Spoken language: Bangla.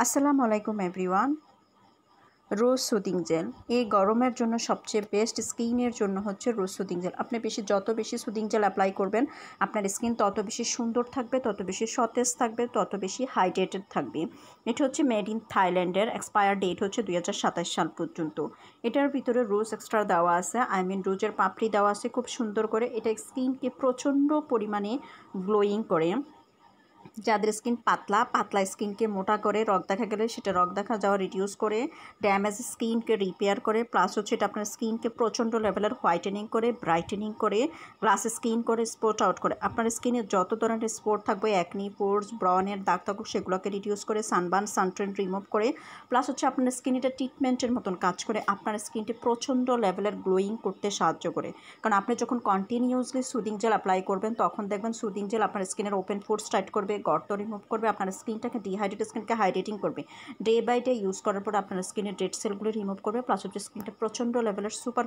আসসালামু আলাইকুম এভরিওয়ান রোজ সুদিং জেল এই গরমের জন্য সবচেয়ে বেস্ট স্কিনের জন্য হচ্ছে রোজ সুদিং জেল আপনি বেশি যত বেশি সুদিং জেল অ্যাপ্লাই করবেন আপনার স্কিন তত বেশি সুন্দর থাকবে তত বেশি সতেজ থাকবে তত বেশি হাইড্রেটেড থাকবে এটা হচ্ছে মেড ইন থাইল্যান্ডের এক্সপায়ার ডেট হচ্ছে দুই সাল পর্যন্ত এটার ভিতরে রোজ এক্সট্রা দেওয়া আছে আই মিন রোজের পাপড়ি দেওয়া আছে খুব সুন্দর করে এটা স্কিনকে প্রচণ্ড পরিমাণে গ্লোয়িং করে যাদের স্কিন পাতলা পাতলা স্কিনকে মোটা করে রগ দেখা গেলে সেটা রক দেখা যাওয়া রিডিউস করে ড্যামেজ স্কিনকে রিপেয়ার করে প্লাস হচ্ছে এটা আপনার স্কিনকে প্রচণ্ড লেভেলের হোয়াইটেনিং করে ব্রাইটেনিং করে গ্লাস স্কিন করে স্পোর্ট আউট করে আপনার স্কিনে যত ধরনের স্পোর্ট থাকবে অ্যাকনি পোর্স ব্রনের দাগ থাকুক সেগুলোকে রিডিউস করে সানবান সানট্রেন রিমুভ করে প্লাস হচ্ছে আপনার স্কিন এটা ট্রিটমেন্টের মতন কাজ করে আপনার স্কিনটি প্রচণ্ড লেভেলের গ্লোয়িং করতে সাহায্য করে কারণ আপনি যখন কন্টিনিউসলি সুদিং জেল অ্যাপ্লাই করবেন তখন দেখবেন সুদিং জেল আপনার স্কিনের ওপেন ফোর্স স্টার্ট করবে গর্ত রিমুভ করবে আপনার স্কিনটাকে ডিহাইড্রেটেড স্কিনকে হাইড্রেটিং করবে ডে বাই ডে ইউজ করার পর আপনার স্কিনের ডেড সেলগুলো রিমুভ করবে প্লাস হচ্ছে স্কিনটা প্রচণ্ড লেভেলের সুপার